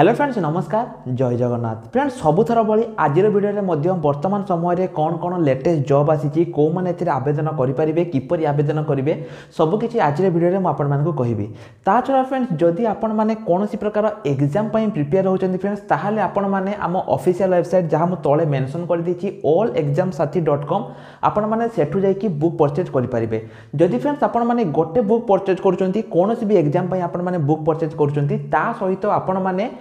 hello friends নমস্কার Jai Jagannath friends সবুথর ভি আজির ভিডিওরে মধ্যে বর্তমান সময়ের কোণ কোণ লেটেস্ট জব আসিছি কেউমানে এর আবেদন করে কিপর আবেদন করবে সবুকিছি আজির ভিডিওরে মু আপনার কহবি তা ছড়া ফ্রেন্ডস যদি আপন মানে কোণী প্রকার এক্সাম পাই প্রিপেয়ার হচ্ছেন ফ্রেন্ডস তাহলে আপন মানে আম অফিসিয়াল ওয়েবসাইট যা মু তলে মেনশন করে দিয়েছি all exam Sathi dot com আপন মানে সেঠু যাই বুক পরচেজ করে যদি ফ্রেন্ডস আপন মানে গোটে বুক পরচেজ করছেন কোণী বি এক্সাম পাই আপন মানে বুক পরচেজ করছেন তা সহিত আপন মানে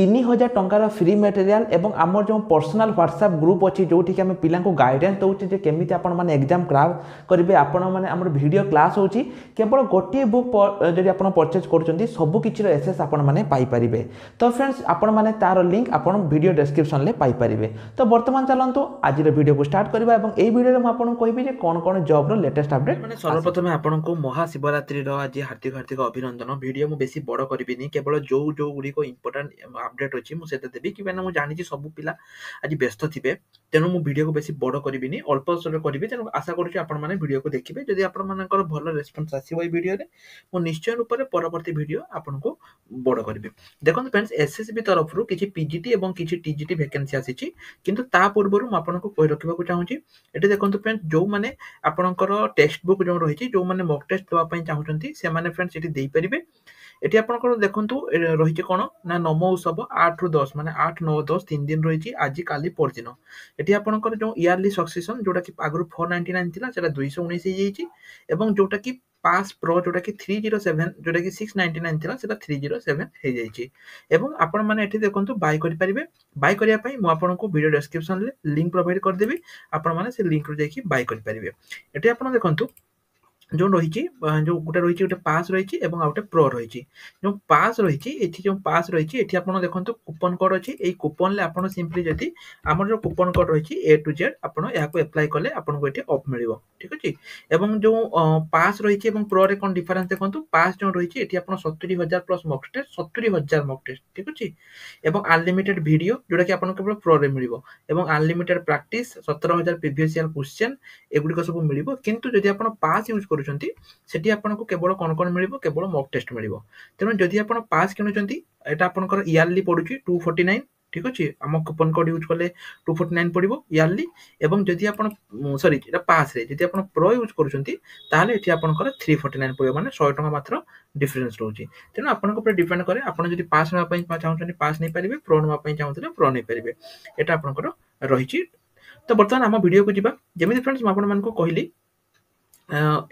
ତିନି ହଜାର ଟଙ୍କାର ଫ୍ରି ମେଟେରିଆଲ୍ ଏବଂ ଆମର ଯେଉଁ ପର୍ସନାଲ୍ ହ୍ୱାଟ୍ସଆପ୍ ଗ୍ରୁପ୍ ଅଛି ଯେଉଁଠିକି ଆମେ ପିଲାଙ୍କୁ ଗାଇଡ଼ାନ୍ସ ଦେଉଛେ ଯେ କେମିତି ଆପଣମାନେ ଏକ୍ଜାମ୍ କ୍ରାକ୍ କରିବେ ଆପଣମାନେ ଆମର ଭିଡ଼ିଓ କ୍ଲାସ୍ ହେଉଛି କେବଳ ଗୋଟିଏ ବୁକ୍ ଯଦି ଆପଣ ପରଚେଜ୍ କରୁଛନ୍ତି ସବୁ କିଛିର ଏସେସ୍ ଆପଣମାନେ ପାଇପାରିବେ ତ ଫ୍ରେଣ୍ଡସ୍ ଆପଣମାନେ ତା'ର ଲିଙ୍କ୍ ଆପଣ ଭିଡ଼ିଓ ଡେସ୍କ୍ରିପ୍ସନ୍ରେ ପାଇପାରିବେ ତ ବର୍ତ୍ତମାନ ଚାଲନ୍ତୁ ଆଜିର ଭିଡ଼ିଓକୁ ଷ୍ଟାର୍ଟ କରିବା ଏବଂ ଏହି ଭିଡ଼ିଓରେ ମୁଁ ଆପଣଙ୍କୁ କହିବି ଯେ କ'ଣ କ'ଣ ଜବ୍ର ଲେଟେଷ୍ଟ ଅପଡ଼େଟ୍ ମାନେ ସର୍ବପ୍ରଥମେ ଆପଣଙ୍କୁ ମହାଶିବରାତ୍ରିର ଆଜି ହାର୍ଦ୍ଦିକ ହାର୍ଦ୍ଦିକ ଅଭିନନ୍ଦନ ଭିଡ଼ିଓ ମୁଁ ବେଶୀ ବଡ଼ କରିବିନି କେବଳ ଯେଉଁ ଯେଉଁ ଗୁଡ଼ିକ ଇମ୍ପୋର୍ଟାଣ୍ଟ ଅପଡେଟ୍ ଅଛି ମୁଁ ସେଇଟା ଦେବି କାହିଁକିନା ମୁଁ ଜାଣିଛି ସବୁ ପିଲା ଆଜି ବ୍ୟସ୍ତ ଥିବେ ତେଣୁ ମୁଁ ଭିଡ଼ିଓକୁ ବେଶୀ ବଡ଼ କରିବିନି ଅଳ୍ପ ଅସର କରିବି ତେଣୁ ଆଶା କରୁଛି ଆପଣମାନେ ଭିଡ଼ିଓକୁ ଦେଖିବେ ଯଦି ଆପଣମାନଙ୍କର ଭଲ ରେସପନ୍ସ ଆସିବ ଏଇ ଭିଡ଼ିଓରେ ମୁଁ ନିଶ୍ଚୟ ରୂପରେ ପରବର୍ତ୍ତୀ ଭିଡ଼ିଓ ଆପଣଙ୍କୁ ବଡ଼ କରିବି ଦେଖନ୍ତୁ ଫ୍ରେଣ୍ଡସ୍ ବି ତରଫରୁ କିଛି ପିଜିଟି ଏବଂ କିଛି ଟି ଜି ଟି ଭେକେନ୍ସି ଆସିଛି କିନ୍ତୁ ତା ପୂର୍ବରୁ ମୁଁ ଆପଣଙ୍କୁ କହି ରଖିବାକୁ ଚାହୁଁଛି ଏଠି ଦେଖନ୍ତୁ ଫ୍ରେଣ୍ଡସ୍ ଯେଉଁମାନେ ଆପଣଙ୍କର ଟେକ୍ସଟ ବୁକ୍ ଯେଉଁ ରହିଛି ଯେଉଁମାନେ ମକ୍ ଟେଷ୍ଟ ଦେବା ପାଇଁ ଚାହୁଁଛନ୍ତି ସେମାନେ ଫ୍ରେଣ୍ଡସ୍ ଏଠି ଦେଇପାରିବେ ଏଠି ଆପଣଙ୍କର ଦେଖନ୍ତୁ ରହିଛି କଣ ନା ନମ ଉତ୍ସବ ଆଠରୁ ଦଶ ମାନେ ଆଠ ନଅ ଦଶ ତିନି ଦିନ ରହିଛି রয়েছে আজ কালি এটি আপনার যে ইয়ারলি সকসেসন যেটা কি আগর ফোর নাইন্টি নাইন লা সেটা দুইশ উনিশ হয়েযাই এবং যেটা কি পাস প্রো যেটা কি থ্রি জিরো সেভেন যেটা কি সিক্স নাইন্টি নাইন লা সেটা থ্রি জিরো সেভেন হয়েযাই এবং আপনার মানে এটি দেখুন বাই করে বাই করা মু আপনার ভিডিও ডেসক্রিপশন লিঙ্ক প্রোভাইড করেদেবি আপনার সে লিঙ্করু যাই বাই করে মানে এটি আপনার দেখুন ଯେଉଁ ରହିଛି ଯେଉଁ ଗୋଟେ ରହିଛି ଗୋଟେ ପାସ୍ ରହିଛି ଏବଂ ଆଉ ଗୋଟେ ପ୍ରୋ ରହିଛି ଯେଉଁ ପାସ୍ ରହିଛି ଏଠି ଯେଉଁ ପାସ୍ ରହିଛି ଏଠି ଆପଣ ଦେଖନ୍ତୁ କୁପନ୍ କୋଡ଼୍ ଅଛି ଏଇ କୁପନ୍ରେ ଆପଣ ସିମ୍ପଲି ଯଦି ଆମର ଯେଉଁ କୁପନ୍ କୋଡ଼୍ ରହିଛି ଏ ଟୁ ଜେଡ୍ ଆପଣ ଏହାକୁ ଆପ୍ଲାଏ କଲେ ଆପଣଙ୍କୁ ଏଠି ଅଫ୍ ମିଳିବ ଠିକ୍ ଅଛି ଏବଂ ଯେଉଁ ପାସ୍ ରହିଛି ଏବଂ ପ୍ରୋରେ କ'ଣ ଡିଫରେନ୍ସ ଦେଖନ୍ତୁ ପାସ୍ ଯେଉଁ ରହିଛି ଏଠି ଆପଣ ସତୁରି ହଜାର ପ୍ଲସ୍ ମକ୍ ଟେଷ୍ଟ ସତୁରି ହଜାର ମକ୍ ଟେଷ୍ଟ ଠିକ୍ ଅଛି ଏବଂ ଅନଲିମିଟେଡ୍ ଭିଡ଼ିଓ ଯେଉଁଟାକି ଆପଣଙ୍କୁ କେବଳ ପ୍ରୋରେ ମିଳିବ ଏବଂ ଅନଲିମିଟେଡ୍ ପ୍ରାକ୍ଟିସ୍ ସତର ହଜାର ପ୍ରିଭିୟସ୍ ଇୟର୍ କ୍ୱେଶ୍ଚେନ୍ ଏଗୁଡ଼ିକ ସବୁ ମିଳିବ କିନ୍ତୁ ଯଦି ଆପଣ ପାସ୍ ୟୁଜ୍ କରୁ କରୁଛନ୍ତି ସେଠି ଆପଣଙ୍କୁ କେବଳ କ'ଣ କ'ଣ ମିଳିବ କେବଳ ମକ୍ ଟେଷ୍ଟ ମିଳିବ ତେଣୁ ଯଦି ଆପଣ ପାସ୍ କିଣୁଛନ୍ତି ଏଇଟା ଆପଣଙ୍କର ଇୟର୍ଲି ପଡ଼ୁଛି ଟୁ ଫର୍ଟି ନାଇନ୍ ଠିକ୍ ଅଛି ଆମ କୁପନ୍ କୋଡ଼୍ ୟୁଜ୍ କଲେ ଟୁ ଫୋର୍ଟି ନାଇନ୍ ପଡ଼ିବ ଇୟର୍ଲି ଏବଂ ଯଦି ଆପଣ ସରି ଏଇଟା ପାସ୍ରେ ଯଦି ଆପଣ ପ୍ରୋ ୟୁଜ୍ କରୁଛନ୍ତି ତାହେଲେ ଏଠି ଆପଣଙ୍କର ଥ୍ରୀ ଫର୍ଟି ନାଇନ୍ ପଡ଼ିବ ମାନେ ଶହେ ଟଙ୍କା ମାତ୍ର ଡିଫରେନ୍ସ ରହୁଛି ତେଣୁ ଆପଣଙ୍କ ଉପରେ ଡିପେଣ୍ଡ କରେ ଆପଣ ଯଦି ପାସ୍ ନେବା ପାଇଁ ଚାହୁଁଛନ୍ତି ପାସ୍ ନେଇପାରିବେ ପ୍ରୋ ନେବା ପାଇଁ ଚାହୁଁଥିଲେ ପ୍ରୋ ନେଇପାରିବେ ଏଇଟା ଆପଣଙ୍କର ରହିଛି ତ ବର୍ତ୍ତମାନ ଆମ ଭିଡ଼ିଓକୁ ଯିବା ଯେମିତି ଫ୍ରେଣ୍ଡସ୍ ମୁଁ ଆପଣମାନଙ୍କୁ କହିଲି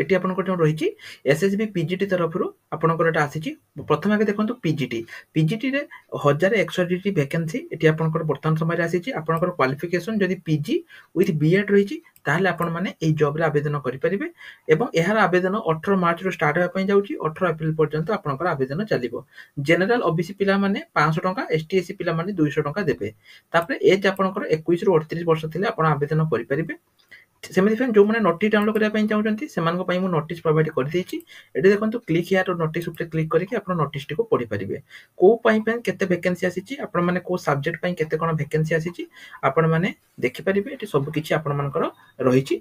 এটি আপনার রয়েছে এসএসবি পিজিটি তরফর আপনার এটা আসিছি প্রথমে আগে দেখুন পিজিটি পিজিটিরে হাজার একশো দুইটি ভ্যাকেন্সি এটি আপনার বর্তমান সময় আসিছি আপনার কোয়ালিফিকেশন যদি পিজি উইথ বিএড রয়েছে তাহলে আপনার মানে এই জব্রে আবেদন করে এবং এর আবেদন অঠর রু স্টার্ট হওয়া যাচ্ছি অঠর এপ্রিল পর্যন্ত আপনার আবেদন চালিব জেনারেল ওবিসি পিলা মানে পাঁচশো টাকা এসটি এসি পিলা মানে দুইশো টাকা দেবে তারপরে এজ আপনার একুশ রু অড়তিরিশ বর্ষ থাকলে আপনার আবেদন করে ସେମିତି ପାଇଁ ଯେଉଁମାନେ ନୋଟିସ୍ ଡାଉନଲୋଡ୍ କରିବା ପାଇଁ ଚାହୁଁଛନ୍ତି ସେମାନଙ୍କ ପାଇଁ ମୁଁ ନୋଟିସ୍ ପ୍ରୋଭାଇଡ୍ କରିଦେଇଛି ଏଠି ଦେଖନ୍ତୁ କ୍ଲିକ୍ ହେୟାର ନୋଟିସ୍ ଉପରେ କ୍ଲିକ୍ କରିକି ଆପଣ ନୋଟିସ୍ଟିକୁ ପଢ଼ିପାରିବେ କେଉଁ ପାଇଁ ପାଇଁ କେତେ ଭେକେନ୍ସି ଆସିଛି ଆପଣମାନେ କେଉଁ ସବଜେକ୍ଟ ପାଇଁ କେତେ କ'ଣ ଭେକେନ୍ସି ଆସିଛି ଆପଣମାନେ ଦେଖିପାରିବେ ଏଠି ସବୁକିଛି ଆପଣମାନଙ୍କର ରହିଛି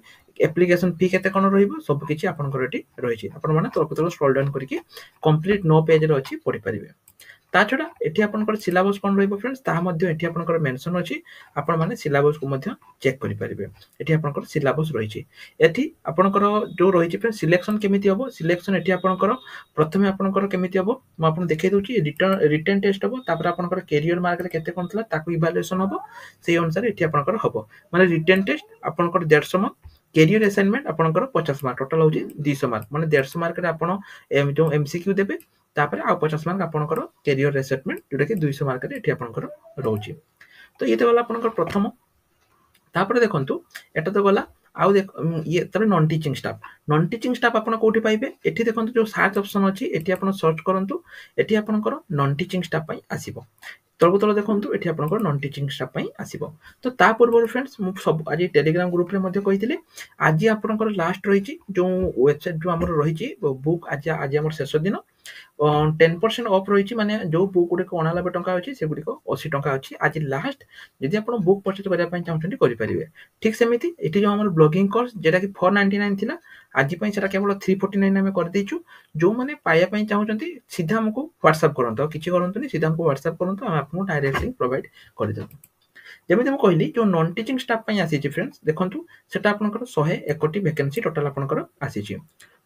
ଆପ୍ଲିକେସନ୍ ଫି କେତେ କ'ଣ ରହିବ ସବୁକିଛି ଆପଣଙ୍କର ଏଠି ରହିଛି ଆପଣମାନେ ତଳକୁ ତଳ ସ୍କ୍ରଲ୍ ଡାଉନ୍ କରିକି କମ୍ପ୍ଲିଟ୍ ନୋ ପେଜ୍ରେ ଅଛି ପଢ଼ିପାରିବେ ତା ଛଡ଼ା ଏଠି ଆପଣଙ୍କର ସିଲାବସ୍ କ'ଣ ରହିବ ଫ୍ରେଣ୍ଡସ୍ ତାହା ମଧ୍ୟ ଏଠି ଆପଣଙ୍କର ମେନସନ୍ ଅଛି ଆପଣମାନେ ସିଲାବସ୍କୁ ମଧ୍ୟ ଚେକ୍ କରିପାରିବେ ଏଠି ଆପଣଙ୍କର ସିଲାବସ୍ ରହିଛି ଏଠି ଆପଣଙ୍କର ଯେଉଁ ରହିଛି ଫ୍ରେଣ୍ଡ ସିଲେକ୍ସନ୍ କେମିତି ହେବ ସିଲେକ୍ସନ୍ ଏଠି ଆପଣଙ୍କର ପ୍ରଥମେ ଆପଣଙ୍କର କେମିତି ହେବ ମୁଁ ଆପଣଙ୍କୁ ଦେଖାଇ ଦେଉଛି ରିଟର୍ନ ରିଟର୍ନ ଟେଷ୍ଟ ହେବ ତାପରେ ଆପଣଙ୍କର କ୍ୟାରିୟର ମାର୍କରେ କେତେ କ'ଣ ଥିଲା ତାକୁ ଇଭାଲୁଏସନ୍ ହେବ ସେଇ ଅନୁସାରେ ଏଠି ଆପଣଙ୍କର ହେବ ମାନେ ରିଟର୍ନ ଟେଷ୍ଟ ଆପଣଙ୍କର ଦେଢ଼ଶହ ମାର୍କ ক্যারিয়ার আসাইনমেন্ট আপনার পচাশ মার্ক টোটাল হচ্ছে দুইশ মার্ক মানে দেড়শো মার্কের আপনার যে এমসিকিউ ଦେବେ ତାପରେ ଆଉ ପଚାଶ ମାର୍କ ଆପଣଙ୍କର କ୍ୟାରିୟର ରେସେଟମେଣ୍ଟ ଯେଉଁଟାକି ଦୁଇଶହ ମାର୍କରେ ଏଠି ଆପଣଙ୍କର ରହୁଛି ତ ଇଏ ତ ଗଲା ଆପଣଙ୍କର ପ୍ରଥମ ତାପରେ ଦେଖନ୍ତୁ ଏଟା ତ ଗଲା ଆଉ ଇଏ ତାପରେ non teaching staff non teaching staff ଆପଣ କେଉଁଠି ପାଇବେ ଏଠି ଦେଖନ୍ତୁ ଯେଉଁ ସାର୍ଚ୍ଚ ଅପସନ୍ ଅଛି ଏଠି ଆପଣ ସର୍ଚ୍ଚ କରନ୍ତୁ ଏଠି ଆପଣଙ୍କର ନନ୍ ଟିଚିଂ ଷ୍ଟାଫ୍ ପାଇଁ ଆସିବ ତଳକୁ ତଳ ଦେଖନ୍ତୁ ଏଠି ଆପଣଙ୍କର ନନ୍ ଟିଚିଂ ଷ୍ଟାଫ୍ ପାଇଁ ଆସିବ ତ ତା ପୂର୍ବରୁ ଫ୍ରେଣ୍ଡସ୍ ମୁଁ ସବୁ ଆଜି ଟେଲିଗ୍ରାମ୍ ଗ୍ରୁପ୍ରେ ମଧ୍ୟ କହିଥିଲି ଆଜି ଆପଣଙ୍କର ଲାଷ୍ଟ ରହିଛି ଯେଉଁ ୱେବସାଇଟ୍ ଯେଉଁ ଆମର ରହିଛି ବୁକ୍ ଆଜି ଆଜି ଆମର ଶେଷ ଦିନ টেନ୍ ପରସେଣ୍ଟ ଅଫ୍ ରହିଛି ମାନେ ଯେଉଁ ବୁକ୍ ଗୁଡ଼ିକ ଅଣାନବେ ଟଙ୍କା ଅଛି ସେଗୁଡ଼ିକ ଅଶୀ ଟଙ୍କା ଅଛି ଆଜି ଲାଷ୍ଟ ଯଦି ଆପଣ ବୁକ୍ ପରଚେଜ୍ କରିବା ପାଇଁ ଚାହୁଁଛନ୍ତି କରିପାରିବେ ଠିକ୍ ସେମିତି ଏଠି ଯେଉଁ ଆମର ବ୍ଲଗିଂ କୋର୍ସ ଯେଉଁଟାକି ଫୋର୍ ନାଇଣ୍ଟି ନାଇନ୍ ଥିଲା ଆଜି ପାଇଁ ସେଟା କେବଳ ଥ୍ରୀ ଫୋର୍ଟି ନାଇନ୍ ଆମେ କରିଦେଇଛୁ ଯେଉଁମାନେ ପାଇବା ପାଇଁ ଚାହୁଁଛନ୍ତି ସିଧା ଆମକୁ ହ୍ୱାଟ୍ସଆପ୍ କରନ୍ତୁ ଆଉ କିଛି କରନ୍ତୁନି ସିଧା ଆମକୁ ହ୍ୱାଟ୍ସଆପ୍ କରନ୍ତୁ ଆମେ ଆପଣଙ୍କୁ ଡାଇରେକ୍ଟ ଲିଙ୍କ୍ ପ୍ରୋଭାଇଡ଼ କରିଦେବୁ ଯେମିତି ମୁଁ କହିଲି ଯେଉଁ ନନ୍ ଟିଚିଂ ଷ୍ଟାଫ୍ ପାଇଁ ଆସିଛି ଫ୍ରେଣ୍ଡସ୍ ଦେଖନ୍ତୁ ସେଟା ଆପଣଙ୍କର ଶହେ ଏକଟି ଭେକେନ୍ସି ଟୋଟାଲ୍ ଆପଣଙ୍କର ଆସିଛି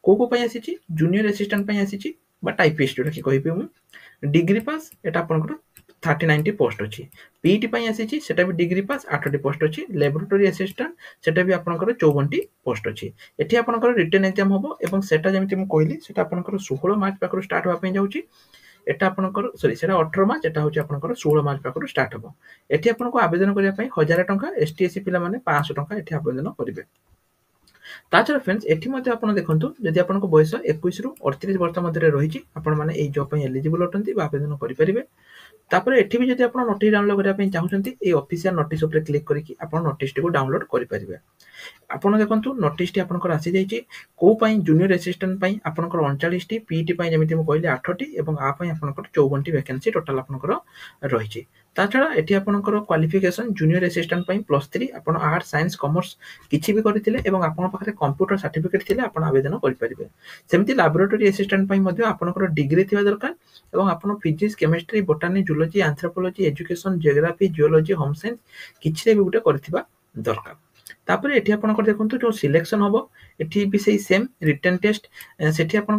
କେଉଁ କେଉଁ ପାଇଁ ଆସିଛି ଜୁନିୟର ଆସିଷ୍ଟାଣ୍ଟ ପାଇଁ ଆସିଛି ବା ଟାଇପିଷ୍ଟ ଯେଉଁଟାକି କହିବି ମୁଁ ଡିଗ୍ରୀ ପାସ୍ ଏଇଟା ଆପଣଙ୍କର থার্টি নাইনটি পোস্ট অছি পিইটি পাই আসিছি সেটা বি ডিগ্রি পাস আঠটি পোস্ট অছি ল্যাবরেটোরি আসিষ্টান্ট সেটা বি আপনার চৌবনটি পোস্ট অছি এটি আপনার রিটেন এক্সাম হব এবং সেটা যেমি মু কহিলি সেটা আপনার ষোহল মার্চ পাখু স্টার্ট হওয়া যাচ্ছি এটা আপনার সরি সেটা অঠর মার্চ এটা হচ্ছে আপনার ষোহল মার্চ পাখু স্টার্ট হব এটি আপনার আবেদন করা হাজার টঙ্কা এসটিএসসি পিলা মানে পাঁচশহ টঙ্কা এটি আবেদন করবে তাছাড়া ফ୍ରେଣ୍ଡସ୍ ଏଠି ମଧ୍ୟ ଆପଣ ଦେଖନ୍ତୁ ଯଦି ଆପଣଙ୍କ ବୟସ ଏକୋଇଶରୁ ଅଠତିରିଶ ବର୍ଷ ମଧ୍ୟରେ ରହିଛି ଆପଣମାନେ ଏଇ ଜବ୍ ପାଇଁ ଏଲିଜିବୁଲ୍ ଅଟନ୍ତି ବା ଆବେଦନ କରିପାରିବେ ତାପରେ ଏଠି ବି ଯଦି ଆପଣ ନୋଟିସ୍ ଡାଉନଲୋଡ୍ କରିବା ପାଇଁ ଚାହୁଁଛନ୍ତି ଏଇ ଅଫିସିଆଲ ନୋଟିସ୍ ଉପରେ କ୍ଲିକ୍ କରିକି ଆପଣ ନୋଟିସ୍ଟିକୁ ଡାଉନଲୋଡ୍ କରିପାରିବେ ଆପଣ ଦେଖନ୍ତୁ ନୋଟିସ୍ଟି ଆପଣଙ୍କର ଆସିଯାଇଛି କେଉଁ ପାଇଁ ଜୁନିୟର ଆସିଷ୍ଟାଣ୍ଟ ପାଇଁ ଆପଣଙ୍କର ଅଣଚାଳିଶଟି ପିଇଟି ପାଇଁ ଯେମିତି ମୁଁ କହିଲି ଆଠଟି ଏବଂ ଆ ପାଇଁ ଆପଣଙ୍କର ଚଉବନଟି ଭ୍ୟାକେନ୍ସି ଟୋଟାଲ୍ ଆପଣଙ୍କର ରହିଛି ତା ଛଡ଼ା ଏଠି ଆପଣଙ୍କର କ୍ୱାଲିଫିକେସନ୍ ଜୁନିୟର ଆସିଷ୍ଟାଣ୍ଟ ପାଇଁ ପ୍ଲସ୍ ଥ୍ରୀ ଆପଣ ଆର୍ଟ ସାଇନ୍ସ କମର୍ସ କିଛି ବି କରିଥିଲେ ଏବଂ ଆପଣଙ୍କ ପାଖରେ କମ୍ପ୍ୟୁଟର ସାର୍ଟିଫିକେଟ୍ ଥିଲେ ଆପଣ ଆବେଦନ କରିପାରିବେ ସେମିତି ଲାବୋରେଟୋରୀ ଆସିଷ୍ଟାଣ୍ଟ ପାଇଁ ମଧ୍ୟ ଆପଣଙ୍କର ଡିଗ୍ରୀ ଥିବା ଦରକାର ଏବଂ ଆପଣ physics chemistry botany zoology anthropology education geography geology home science କିଛିରେ ବି ଗୋଟେ କରିଥିବା ଦରକାର তাপরে এটি আপনার দেখুন যে সিলেকশন হব এটি বি সেই সেম রিটেন টেস্ট সেটি আপনার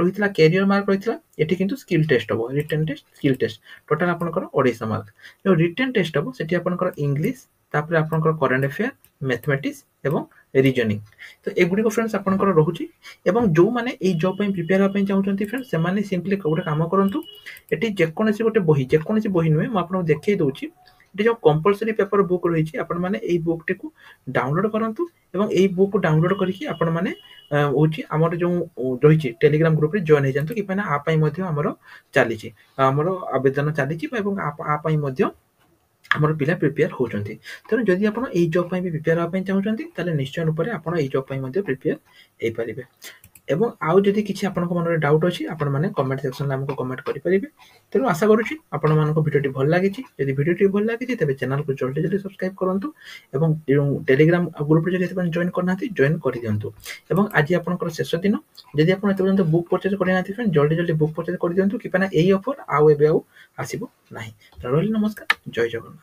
রয়েছে ক্যারিয়র মার্ক রয়েছে এটি কিন্তু স্কিল টেস্ট হব written test skill test total আপনার অড়াইশা মার্ক ଯେଉଁ ରିଟର୍ଣ୍ଣ ଟେଷ୍ଟ ହେବ ସେଠି ଆପଣଙ୍କର ଇଂଲିଶ ତାପରେ ଆପଣଙ୍କର କରେଣ୍ଟ ଆଫେୟାର ମ୍ୟାଥମେଟିକ୍ସ ଏବଂ ରିଜନିଂ ତ ଏଗୁଡ଼ିକ ଫ୍ରେଣ୍ଡସ୍ ଆପଣଙ୍କର ରହୁଛି ଏବଂ ଯେଉଁମାନେ ଏଇ ଜବ୍ ପାଇଁ ପ୍ରିପେୟାର ହେବା ପାଇଁ ଚାହୁଁଛନ୍ତି ଫ୍ରେଣ୍ଡସ୍ ସେମାନେ ସିମ୍ପଲି ଗୋଟେ କାମ କରନ୍ତୁ ଏଠି ଯେକୌଣସି ଗୋଟେ ବହି ଯେକୌଣସି ବହି ନୁହେଁ ମୁଁ ଆପଣଙ୍କୁ ଦେଖାଇ ଦେଉଛି ଏଠି ଯେଉଁ କମ୍ପଲସରୀ ପେପର ବୁକ୍ ରହିଛି ଆପଣମାନେ ଏଇ ବୁକ୍ଟିକୁ ଡାଉନଲୋଡ଼୍ କରନ୍ତୁ ଏବଂ ଏଇ ବୁକ୍ ଡାଉନଲୋଡ଼୍ କରିକି ଆପଣମାନେ ହେଉଛି ଆମର ଯେଉଁ ରହିଛି ଟେଲିଗ୍ରାମ ଗ୍ରୁପରେ ଜଏନ୍ ହେଇଯାନ୍ତୁ କିମ୍ବା ନା ଆ ପାଇଁ ମଧ୍ୟ ଆମର ଚାଲିଛି ଆମର ଆବେଦନ ଚାଲିଛି ଏବଂ ଆ ପାଇଁ ମଧ୍ୟ ଆମର ପିଲା ପ୍ରିପେୟାର ହେଉଛନ୍ତି ତେଣୁ ଯଦି ଆପଣ ଏଇ ଜବ୍ ପାଇଁ ବି ପ୍ରିପେୟାର ହେବା ପାଇଁ ଚାହୁଁଛନ୍ତି ତାହେଲେ ନିଶ୍ଚୟ ରୂପରେ ଆପଣ ଏଇ ଜବ୍ ପାଇଁ ମଧ୍ୟ ପ୍ରିପେୟାର ହେଇପାରିବେ ଏବଂ ଆଉ ଯଦି କିଛି ଆପଣଙ୍କ ମନରେ ଡାଉଟ୍ ଅଛି ଆପଣମାନେ କମେଣ୍ଟ ସେକ୍ସନରେ ଆମକୁ କମେଣ୍ଟ କରିପାରିବେ ତେଣୁ ଆଶା କରୁଛି ଆପଣମାନଙ୍କ ଭିଡ଼ିଓଟି ଭଲ ଲାଗିଛି ଯଦି ଭିଡ଼ିଓଟି ଭଲ ଲାଗିଛି ତେବେ ଚ୍ୟାନେଲକୁ ଜଲ୍ଦି ଜଲ୍ଦି ସବସ୍କ୍ରାଇବ୍ କରନ୍ତୁ ଏବଂ ଯେଉଁ ଟେଲିଗ୍ରାମ ଗ୍ରୁପରେ ଯଦି ଏତେବେଳେ ଜଏନ୍ କରିନାହାନ୍ତି ଜଏନ୍ କରିଦିଅନ୍ତୁ ଏବଂ ଆଜି ଆପଣଙ୍କର ଶେଷ ଦିନ ଯଦି ଆପଣ ଏତେପର୍ଯ୍ୟନ୍ତ ବୁକ୍ ପରଚେଜ୍ କରିନାହାନ୍ତି ଫ୍ରେଣ୍ଡ ଜଲ୍ଦି ଜଲ୍ଦି ବୁକ୍ ପରଚେଜ୍ କରିଦିଅନ୍ତୁ କିମ୍ବା ଏଇ ଅଫର୍ ଆଉ ଏବେ ଆଉ ଆସିବ ନାହିଁ ରହିଲି ନମସ୍କାର ଜୟ ଜଗନ୍ନାଥ